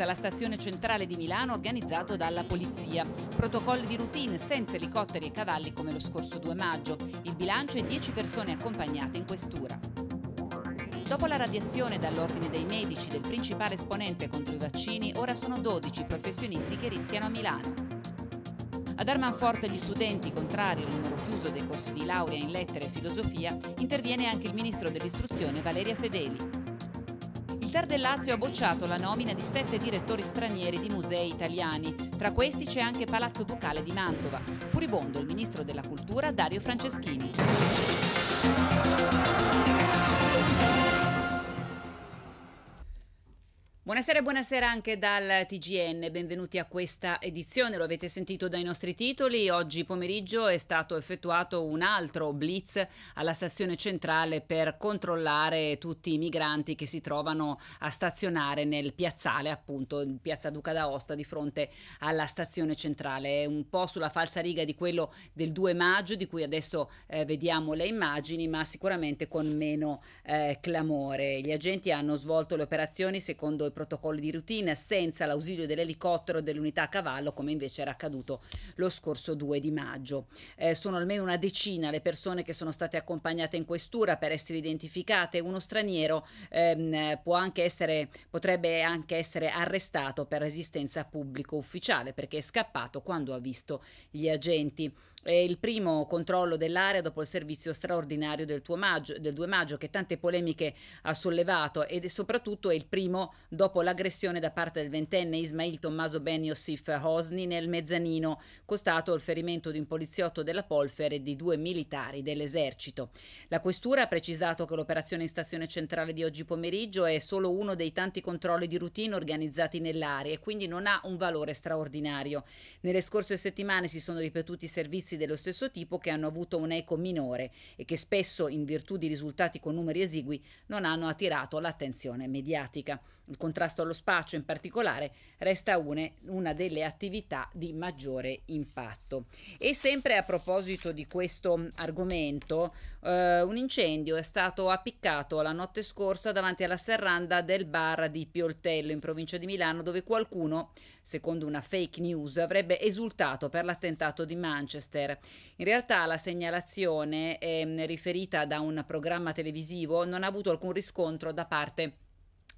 sicurezza alla stazione centrale di Milano organizzato dalla polizia. Protocolli di routine senza elicotteri e cavalli come lo scorso 2 maggio. Il bilancio è 10 persone accompagnate in questura. Dopo la radiazione dall'ordine dei medici del principale esponente contro i vaccini, ora sono 12 professionisti che rischiano a Milano. Ad Armanforte gli studenti contrari al numero chiuso dei corsi di laurea in lettere e filosofia interviene anche il ministro dell'istruzione Valeria Fedeli il Ter del Lazio ha bocciato la nomina di sette direttori stranieri di musei italiani. Tra questi c'è anche Palazzo Ducale di Mantova. Furibondo il ministro della Cultura Dario Franceschini. Buonasera buonasera anche dal TGN, benvenuti a questa edizione, lo avete sentito dai nostri titoli, oggi pomeriggio è stato effettuato un altro blitz alla stazione centrale per controllare tutti i migranti che si trovano a stazionare nel piazzale, appunto in piazza Duca d'Aosta di fronte alla stazione centrale, è un po' sulla falsa riga di quello del 2 maggio di cui adesso eh, vediamo le immagini, ma sicuramente con meno eh, clamore. Gli agenti hanno svolto le operazioni secondo il protocolli di routine senza l'ausilio dell'elicottero dell'unità a cavallo come invece era accaduto lo scorso 2 di maggio. Eh, sono almeno una decina le persone che sono state accompagnate in questura per essere identificate. Uno straniero ehm, anche essere, potrebbe anche essere arrestato per resistenza pubblico ufficiale perché è scappato quando ha visto gli agenti. È il primo controllo dell'area dopo il servizio straordinario del, maggio, del 2 maggio che tante polemiche ha sollevato ed è soprattutto è il primo dopo dopo l'aggressione da parte del ventenne Ismail Tommaso Ben Yossif Hosni nel mezzanino, costato il ferimento di un poliziotto della Polfer e di due militari dell'esercito. La questura ha precisato che l'operazione in stazione centrale di oggi pomeriggio è solo uno dei tanti controlli di routine organizzati nell'area e quindi non ha un valore straordinario. Nelle scorse settimane si sono ripetuti servizi dello stesso tipo che hanno avuto un eco minore e che spesso, in virtù di risultati con numeri esigui, non hanno attirato l'attenzione mediatica. Il contratto contrasto allo spaccio in particolare resta une, una delle attività di maggiore impatto. E sempre a proposito di questo argomento, eh, un incendio è stato appiccato la notte scorsa davanti alla serranda del bar di Pioltello in provincia di Milano dove qualcuno, secondo una fake news, avrebbe esultato per l'attentato di Manchester. In realtà la segnalazione eh, riferita da un programma televisivo non ha avuto alcun riscontro da parte di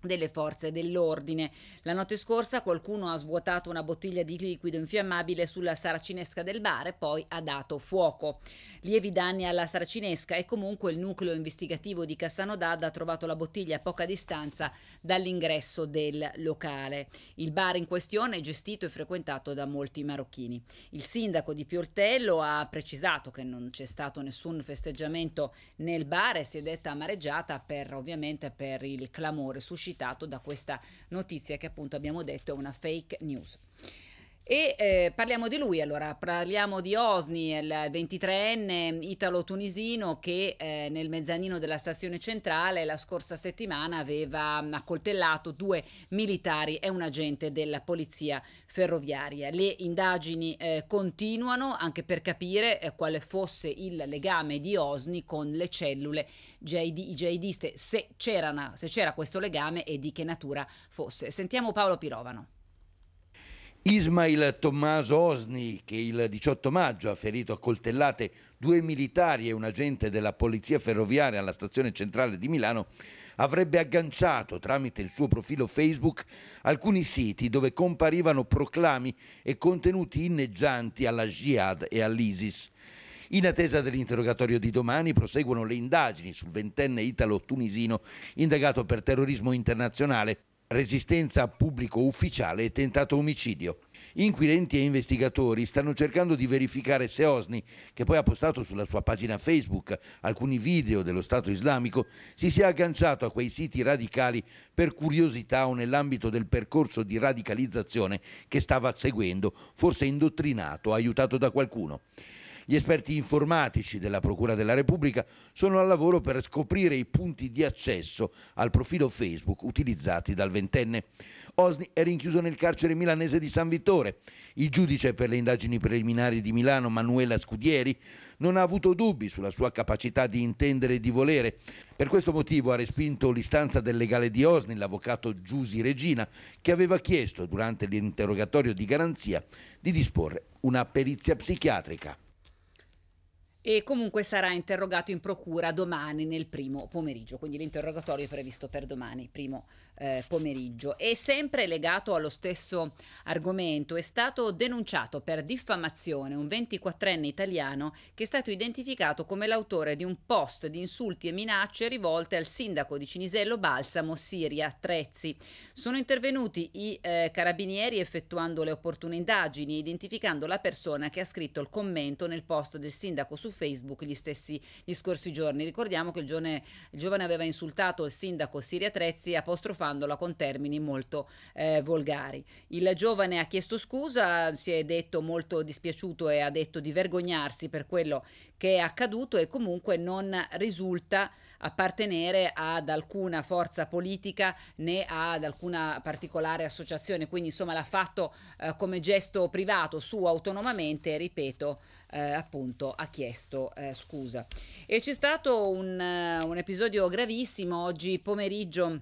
delle forze dell'ordine. La notte scorsa qualcuno ha svuotato una bottiglia di liquido infiammabile sulla saracinesca del bar e poi ha dato fuoco. Lievi danni alla saracinesca e comunque il nucleo investigativo di Cassano Dada ha trovato la bottiglia a poca distanza dall'ingresso del locale. Il bar in questione è gestito e frequentato da molti marocchini. Il sindaco di Piortello ha precisato che non c'è stato nessun festeggiamento nel bar e si è detta amareggiata per ovviamente per il clamore suscitato suscitato da questa notizia che appunto abbiamo detto è una fake news. E eh, parliamo di lui allora, parliamo di Osni, il 23enne italo-tunisino che eh, nel mezzanino della stazione centrale la scorsa settimana aveva mm, accoltellato due militari e un agente della polizia ferroviaria. Le indagini eh, continuano anche per capire eh, quale fosse il legame di Osni con le cellule jihadiste, GID, se, se c'era questo legame e di che natura fosse. Sentiamo Paolo Pirovano. Ismail Tommaso Osni, che il 18 maggio ha ferito a coltellate due militari e un agente della polizia ferroviaria alla stazione centrale di Milano, avrebbe agganciato tramite il suo profilo Facebook alcuni siti dove comparivano proclami e contenuti inneggianti alla Jihad e all'ISIS. In attesa dell'interrogatorio di domani proseguono le indagini sul ventenne italo-tunisino indagato per terrorismo internazionale resistenza a pubblico ufficiale e tentato omicidio. Inquirenti e investigatori stanno cercando di verificare se Osni, che poi ha postato sulla sua pagina Facebook alcuni video dello Stato islamico, si sia agganciato a quei siti radicali per curiosità o nell'ambito del percorso di radicalizzazione che stava seguendo, forse indottrinato, aiutato da qualcuno. Gli esperti informatici della Procura della Repubblica sono al lavoro per scoprire i punti di accesso al profilo Facebook utilizzati dal ventenne. Osni è rinchiuso nel carcere milanese di San Vittore. Il giudice per le indagini preliminari di Milano, Manuela Scudieri, non ha avuto dubbi sulla sua capacità di intendere e di volere. Per questo motivo ha respinto l'istanza del legale di Osni, l'avvocato Giusi Regina, che aveva chiesto durante l'interrogatorio di garanzia di disporre una perizia psichiatrica e comunque sarà interrogato in procura domani nel primo pomeriggio, quindi l'interrogatorio è previsto per domani, primo eh, pomeriggio. E sempre legato allo stesso argomento, è stato denunciato per diffamazione un 24enne italiano che è stato identificato come l'autore di un post di insulti e minacce rivolte al sindaco di Cinisello Balsamo, Siria Trezzi. Sono intervenuti i eh, carabinieri effettuando le opportune indagini, identificando la persona che ha scritto il commento nel post del sindaco su Facebook gli stessi gli scorsi giorni. Ricordiamo che il giovane, il giovane aveva insultato il sindaco Siria Trezzi apostrofando usandola con termini molto eh, volgari. Il giovane ha chiesto scusa, si è detto molto dispiaciuto e ha detto di vergognarsi per quello che è accaduto e comunque non risulta appartenere ad alcuna forza politica né ad alcuna particolare associazione, quindi insomma l'ha fatto eh, come gesto privato su autonomamente, ripeto, eh, appunto ha chiesto eh, scusa. E c'è stato un, eh, un episodio gravissimo oggi pomeriggio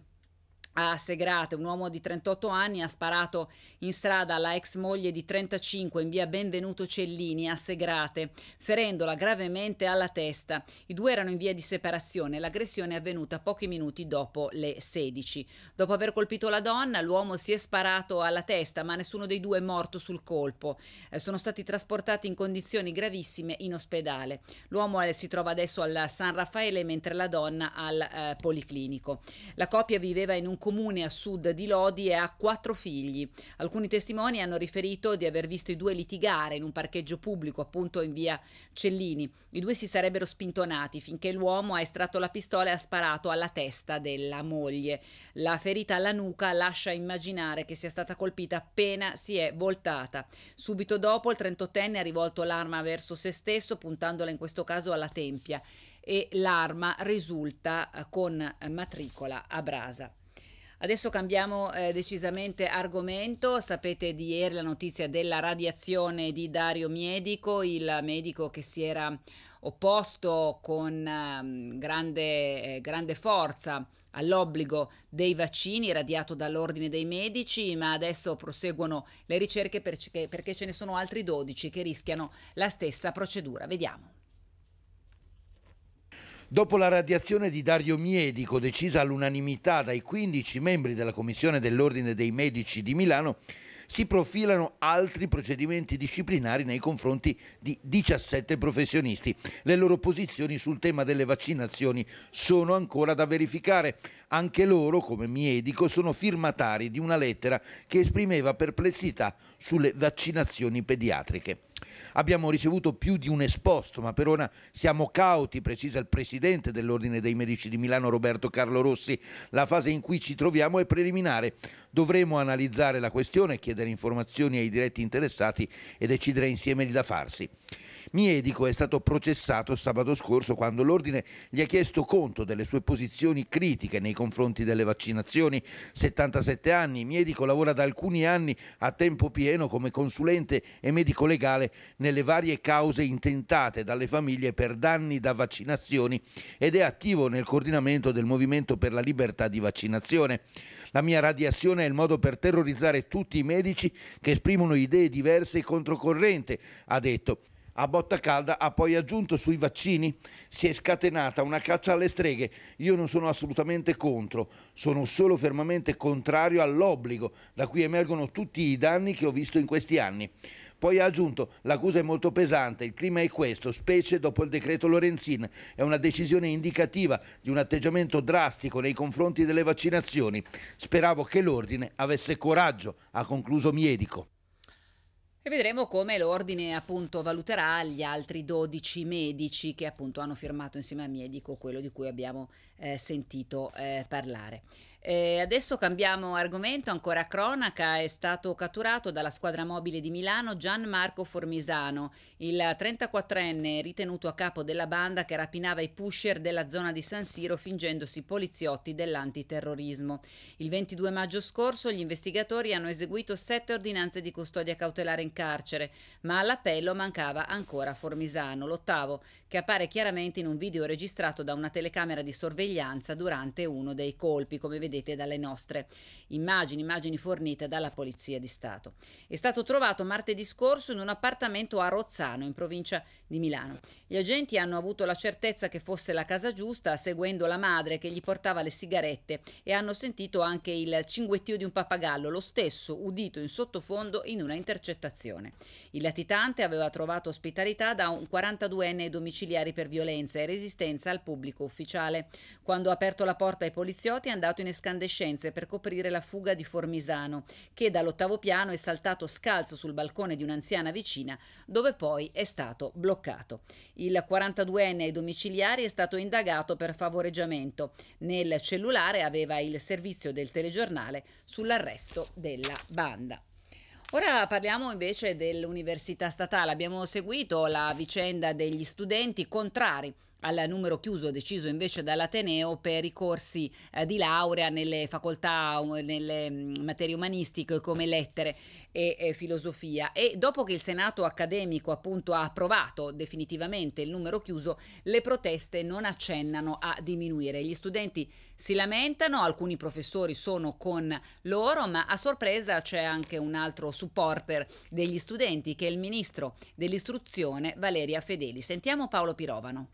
a Segrate, un uomo di 38 anni ha sparato in strada alla ex moglie di 35 in via Benvenuto Cellini a Segrate, ferendola gravemente alla testa. I due erano in via di separazione, l'aggressione è avvenuta pochi minuti dopo le 16. Dopo aver colpito la donna, l'uomo si è sparato alla testa, ma nessuno dei due è morto sul colpo. Eh, sono stati trasportati in condizioni gravissime in ospedale. L'uomo eh, si trova adesso al San Raffaele mentre la donna al eh, Policlinico. La coppia viveva in un comune a sud di Lodi e ha quattro figli. Alcuni testimoni hanno riferito di aver visto i due litigare in un parcheggio pubblico, appunto in via Cellini. I due si sarebbero spintonati finché l'uomo ha estratto la pistola e ha sparato alla testa della moglie. La ferita alla nuca lascia immaginare che sia stata colpita appena si è voltata. Subito dopo il 38enne ha rivolto l'arma verso se stesso, puntandola in questo caso alla tempia e l'arma risulta eh, con matricola a brasa. Adesso cambiamo eh, decisamente argomento. Sapete di ieri la notizia della radiazione di Dario Miedico, il medico che si era opposto con eh, grande, eh, grande forza all'obbligo dei vaccini radiato dall'ordine dei medici, ma adesso proseguono le ricerche perché, perché ce ne sono altri 12 che rischiano la stessa procedura. Vediamo. Dopo la radiazione di Dario Miedico, decisa all'unanimità dai 15 membri della Commissione dell'Ordine dei Medici di Milano, si profilano altri procedimenti disciplinari nei confronti di 17 professionisti. Le loro posizioni sul tema delle vaccinazioni sono ancora da verificare. Anche loro, come Miedico, sono firmatari di una lettera che esprimeva perplessità sulle vaccinazioni pediatriche. Abbiamo ricevuto più di un esposto, ma per ora siamo cauti, precisa il presidente dell'Ordine dei Medici di Milano Roberto Carlo Rossi. La fase in cui ci troviamo è preliminare. Dovremo analizzare la questione, chiedere informazioni ai diretti interessati e decidere insieme di da farsi. Miedico è stato processato sabato scorso quando l'ordine gli ha chiesto conto delle sue posizioni critiche nei confronti delle vaccinazioni. 77 anni, Miedico lavora da alcuni anni a tempo pieno come consulente e medico legale nelle varie cause intentate dalle famiglie per danni da vaccinazioni ed è attivo nel coordinamento del Movimento per la Libertà di Vaccinazione. La mia radiazione è il modo per terrorizzare tutti i medici che esprimono idee diverse e controcorrente, ha detto a botta calda ha poi aggiunto sui vaccini. Si è scatenata una caccia alle streghe. Io non sono assolutamente contro, sono solo fermamente contrario all'obbligo da cui emergono tutti i danni che ho visto in questi anni. Poi ha aggiunto, l'accusa è molto pesante, il clima è questo, specie dopo il decreto Lorenzin. È una decisione indicativa di un atteggiamento drastico nei confronti delle vaccinazioni. Speravo che l'ordine avesse coraggio, ha concluso Miedico. E vedremo come l'ordine appunto valuterà gli altri 12 medici che appunto hanno firmato insieme a Medico quello di cui abbiamo eh, sentito eh, parlare. Eh, adesso cambiamo argomento, ancora cronaca, è stato catturato dalla squadra mobile di Milano Gianmarco Formisano, il 34enne ritenuto a capo della banda che rapinava i pusher della zona di San Siro fingendosi poliziotti dell'antiterrorismo. Il 22 maggio scorso gli investigatori hanno eseguito sette ordinanze di custodia cautelare in carcere, ma all'appello mancava ancora Formisano, l'ottavo, che appare chiaramente in un video registrato da una telecamera di sorveglianza durante uno dei colpi, come vedete vedete dalle nostre immagini, immagini fornite dalla Polizia di Stato. È stato trovato martedì scorso in un appartamento a Rozzano, in provincia di Milano. Gli agenti hanno avuto la certezza che fosse la casa giusta, seguendo la madre che gli portava le sigarette e hanno sentito anche il cinguettio di un pappagallo, lo stesso udito in sottofondo in una intercettazione. Il latitante aveva trovato ospitalità da un 42enne domiciliari per violenza e resistenza al pubblico ufficiale. Quando ha aperto la porta ai poliziotti è andato in esclusione escandescenze per coprire la fuga di Formisano, che dall'ottavo piano è saltato scalzo sul balcone di un'anziana vicina, dove poi è stato bloccato. Il 42enne ai domiciliari è stato indagato per favoreggiamento. Nel cellulare aveva il servizio del telegiornale sull'arresto della banda. Ora parliamo invece dell'Università Statale. Abbiamo seguito la vicenda degli studenti contrari al numero chiuso deciso invece dall'Ateneo per i corsi eh, di laurea nelle facoltà, um, nelle mm, materie umanistiche come lettere e, e, filosofia e dopo che il Senato accademico appunto ha approvato definitivamente il numero chiuso le proteste non accennano a diminuire gli studenti si lamentano alcuni professori sono con loro ma a sorpresa c'è anche un altro supporter degli studenti che è il ministro dell'istruzione Valeria Fedeli sentiamo Paolo Pirovano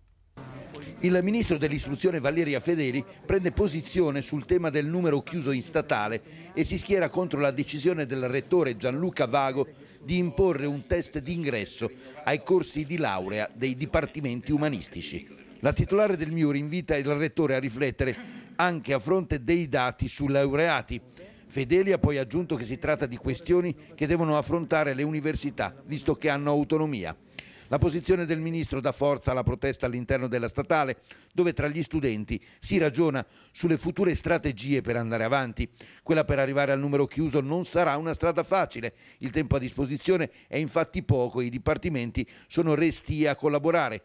il ministro dell'istruzione Valeria Fedeli prende posizione sul tema del numero chiuso in statale e si schiera contro la decisione del rettore Gianluca Vago di imporre un test d'ingresso ai corsi di laurea dei dipartimenti umanistici. La titolare del MIUR invita il rettore a riflettere anche a fronte dei dati sui laureati. Fedeli ha poi aggiunto che si tratta di questioni che devono affrontare le università, visto che hanno autonomia. La posizione del ministro dà forza alla protesta all'interno della statale, dove tra gli studenti si ragiona sulle future strategie per andare avanti. Quella per arrivare al numero chiuso non sarà una strada facile. Il tempo a disposizione è infatti poco e i dipartimenti sono resti a collaborare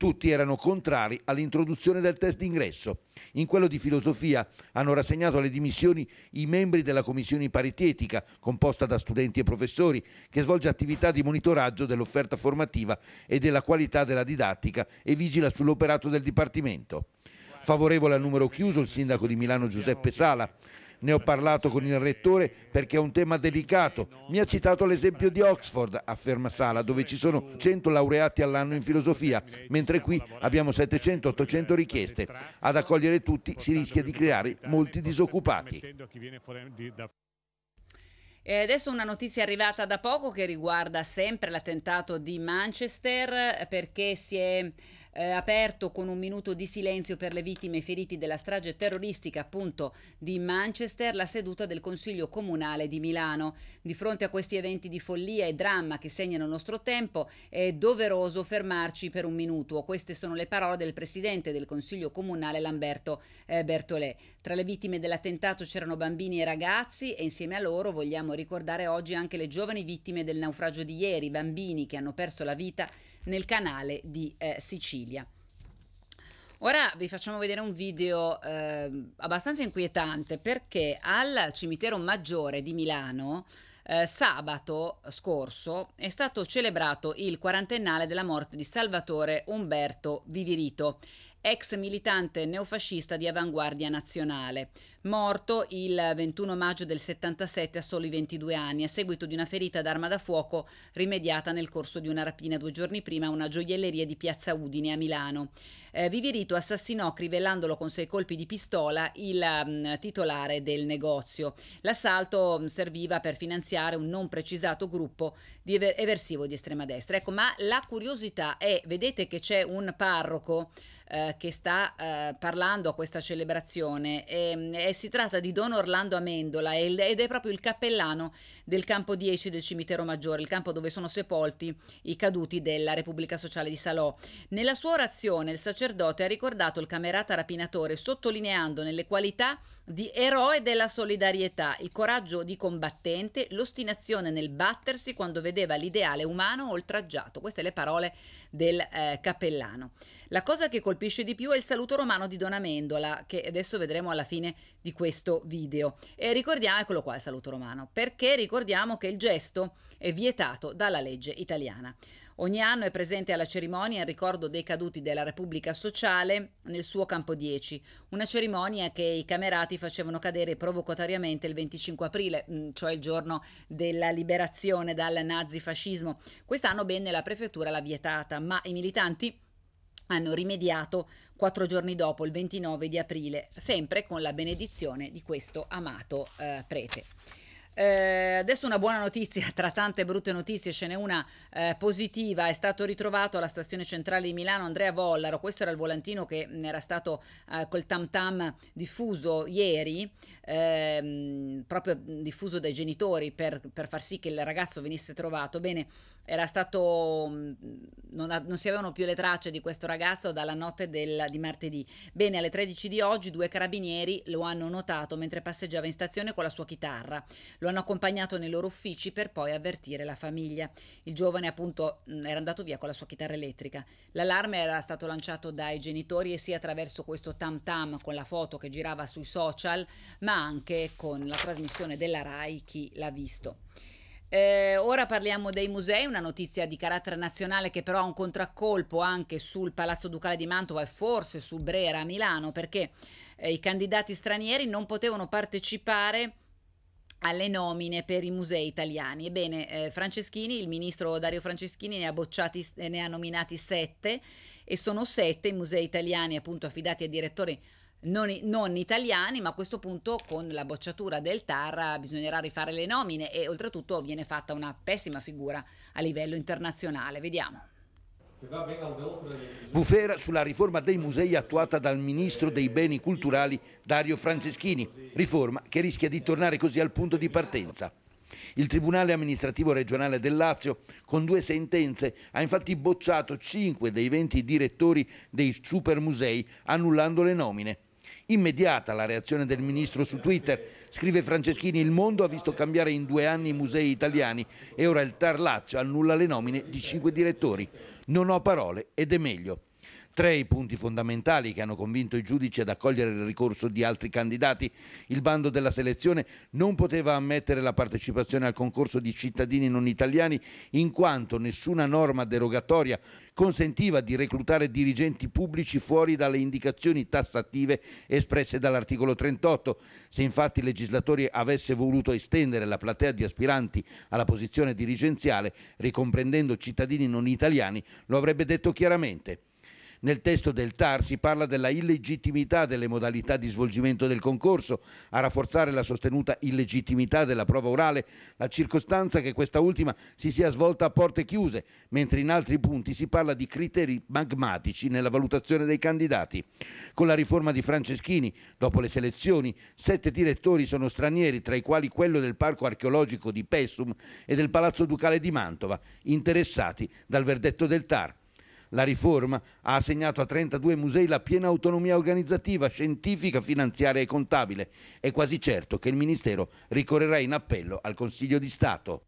tutti erano contrari all'introduzione del test d'ingresso. In quello di filosofia hanno rassegnato alle dimissioni i membri della commissione paritetica, composta da studenti e professori, che svolge attività di monitoraggio dell'offerta formativa e della qualità della didattica e vigila sull'operato del Dipartimento. Favorevole al numero chiuso il sindaco di Milano Giuseppe Sala, ne ho parlato con il rettore perché è un tema delicato. Mi ha citato l'esempio di Oxford, afferma Sala, dove ci sono 100 laureati all'anno in filosofia, mentre qui abbiamo 700-800 richieste. Ad accogliere tutti si rischia di creare molti disoccupati. E adesso una notizia arrivata da poco che riguarda sempre l'attentato di Manchester perché si è eh, aperto con un minuto di silenzio per le vittime e feriti della strage terroristica appunto di Manchester la seduta del Consiglio Comunale di Milano. Di fronte a questi eventi di follia e dramma che segnano il nostro tempo è doveroso fermarci per un minuto. Queste sono le parole del Presidente del Consiglio Comunale Lamberto eh, Bertolè. Tra le vittime dell'attentato c'erano bambini e ragazzi e insieme a loro vogliamo ricordare oggi anche le giovani vittime del naufragio di ieri, bambini che hanno perso la vita nel canale di eh, Sicilia. Ora vi facciamo vedere un video eh, abbastanza inquietante perché al cimitero maggiore di Milano eh, sabato scorso è stato celebrato il quarantennale della morte di Salvatore Umberto Vivirito ex militante neofascista di avanguardia nazionale, morto il 21 maggio del 77 a soli 22 anni a seguito di una ferita d'arma da fuoco rimediata nel corso di una rapina due giorni prima a una gioielleria di Piazza Udine a Milano. Eh, Vivirito assassinò crivellandolo con sei colpi di pistola il mh, mm, titolare del negozio. L'assalto mh, mm, serviva per finanziare un non precisato gruppo di eversivo di estrema destra. Ecco, ma la curiosità è, vedete che c'è un parroco eh, che sta eh, parlando a questa celebrazione. E, ehm, e si tratta di Don Orlando Amendola ed è proprio il cappellano del campo 10 del cimitero maggiore, il campo dove sono sepolti i caduti della Repubblica Sociale di Salò. Nella sua orazione il sacerdote ha ricordato il camerata rapinatore sottolineando nelle qualità di eroe della solidarietà, il coraggio di combattente, l'ostinazione nel battersi quando vedeva l'ideale umano oltraggiato. Queste le parole del eh, cappellano. La cosa che colpisce di più è il saluto romano di Don Amendola, che adesso vedremo alla fine di questo video. E ricordiamo, eccolo qua il saluto romano, perché ricordiamo che il gesto è vietato dalla legge italiana. Ogni anno è presente alla cerimonia in ricordo dei caduti della Repubblica Sociale nel suo campo 10, una cerimonia che i camerati facevano cadere provocatoriamente il 25 aprile, mm, cioè il giorno della liberazione dal nazifascismo. Quest'anno benne la prefettura l'ha vietata, ma i militanti hanno rimediato quattro giorni dopo, il 29 di aprile, sempre con la benedizione di questo amato eh, prete. Eh, adesso una buona notizia, tra tante brutte notizie ce n'è una eh, positiva, è stato ritrovato alla stazione centrale di Milano Andrea Vollaro, questo era il volantino che era stato eh, col tam tam diffuso ieri, ehm, proprio diffuso dai genitori per, per, far sì che il ragazzo venisse trovato. Bene, era stato mm, non, non, si avevano più le tracce di questo ragazzo dalla notte del, di martedì. Bene, alle 13 di oggi due carabinieri lo hanno notato mentre passeggiava in stazione con la sua chitarra. Lo hanno accompagnato nei loro uffici per poi avvertire la famiglia. Il giovane appunto mm, era andato via con la sua chitarra elettrica. L'allarme era stato lanciato dai genitori e sia attraverso questo tam tam con la foto che girava sui social, ma anche con la trasmissione della RAI chi l'ha visto. Eh, ora parliamo dei musei, una notizia di carattere nazionale che però ha un contraccolpo anche sul Palazzo Ducale di Mantova e forse su Brera a Milano perché eh, i candidati stranieri non potevano partecipare alle nomine per i musei italiani. Ebbene, eh, Franceschini, il ministro Dario Franceschini ne ha, bocciati, ne ha nominati sette e sono sette i musei italiani appunto affidati a direttori non, non, italiani, ma a questo punto con la bocciatura del TAR bisognerà rifare le nomine e oltretutto viene fatta una pessima figura a livello internazionale. Vediamo. Bufera sulla riforma dei musei attuata dal ministro dei beni culturali Dario Franceschini, riforma che rischia di tornare così al punto di partenza. Il Tribunale amministrativo regionale del Lazio, con due sentenze, ha infatti bocciato 5 dei 20 direttori dei supermusei, annullando le nomine. Immediata la reazione del ministro su Twitter. Scrive Franceschini, il mondo ha visto cambiare in due anni i musei italiani e ora il Tar Lazio annulla le nomine di cinque direttori. Non ho parole ed è meglio. Tre i punti fondamentali che hanno convinto i giudici ad accogliere il ricorso di altri candidati. Il bando della selezione non poteva ammettere la partecipazione al concorso di cittadini non italiani in quanto nessuna norma derogatoria consentiva di reclutare dirigenti pubblici fuori dalle indicazioni tassative espresse dall'articolo 38. Se infatti il legislatore avesse voluto estendere la platea di aspiranti alla posizione dirigenziale, ricomprendendo cittadini non italiani, lo avrebbe detto chiaramente. Nel testo del TAR si parla della illegittimità delle modalità di svolgimento del concorso, a rafforzare la sostenuta illegittimità della prova orale, la circostanza che questa ultima si sia svolta a porte chiuse, mentre in altri punti si parla di criteri magmatici nella valutazione dei candidati. Con la riforma di Franceschini, dopo le selezioni, sette direttori sono stranieri, tra i quali quello del Parco archeologico di Pessum e del Palazzo Ducale di Mantova, interessati dal verdetto del TAR. La riforma ha assegnato a 32 musei la piena autonomia organizzativa, scientifica, finanziaria e contabile. È quasi certo che il Ministero ricorrerà in appello al Consiglio di Stato.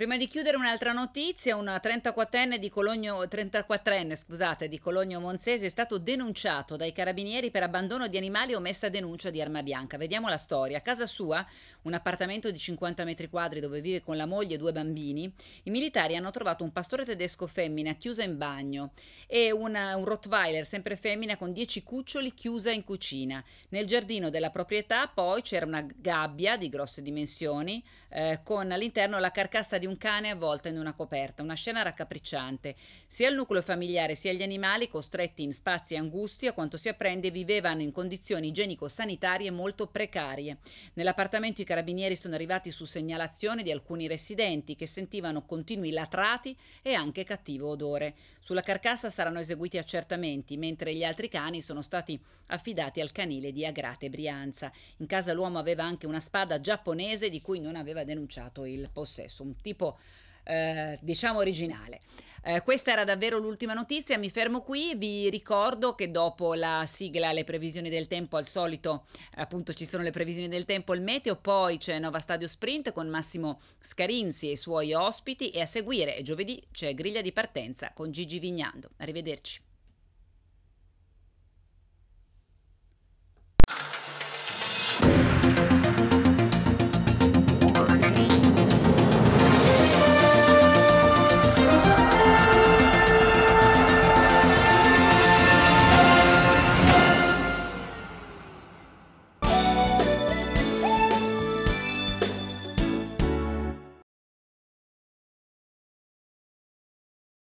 Prima di chiudere un'altra notizia, una 34enne di Cologno, 34enne, scusate, di Cologno Monzese è stato denunciato dai carabinieri per abbandono di animali o messa a denuncia di arma bianca. Vediamo la storia. A casa sua, un appartamento di 50 metri quadri dove vive con la moglie e due bambini, i militari hanno trovato un pastore tedesco femmina chiusa in bagno e una, un Rottweiler sempre femmina con 10 cuccioli chiusa in cucina. Nel giardino della proprietà poi c'era una gabbia di grosse dimensioni eh, con all'interno la carcassa di un un cane avvolto in una coperta, una scena raccapricciante. Sia il nucleo familiare sia gli animali, costretti in spazi angusti, a quanto si apprende, vivevano in condizioni igienico-sanitarie molto precarie. Nell'appartamento i carabinieri sono arrivati su segnalazione di alcuni residenti che sentivano continui latrati e anche cattivo odore. Sulla carcassa saranno eseguiti accertamenti, mentre gli altri cani sono stati affidati al canile di Agrate Brianza. In casa l'uomo aveva anche una spada giapponese di cui non aveva denunciato il possesso, un tipo tipo eh, diciamo originale. Eh, questa era davvero l'ultima notizia, mi fermo qui, vi ricordo che dopo la sigla le previsioni del tempo, al solito appunto ci sono le previsioni del tempo, il meteo, poi c'è Nova Stadio Sprint con Massimo Scarinzi e i suoi ospiti e a seguire giovedì c'è Griglia di partenza con Gigi Vignando. Arrivederci.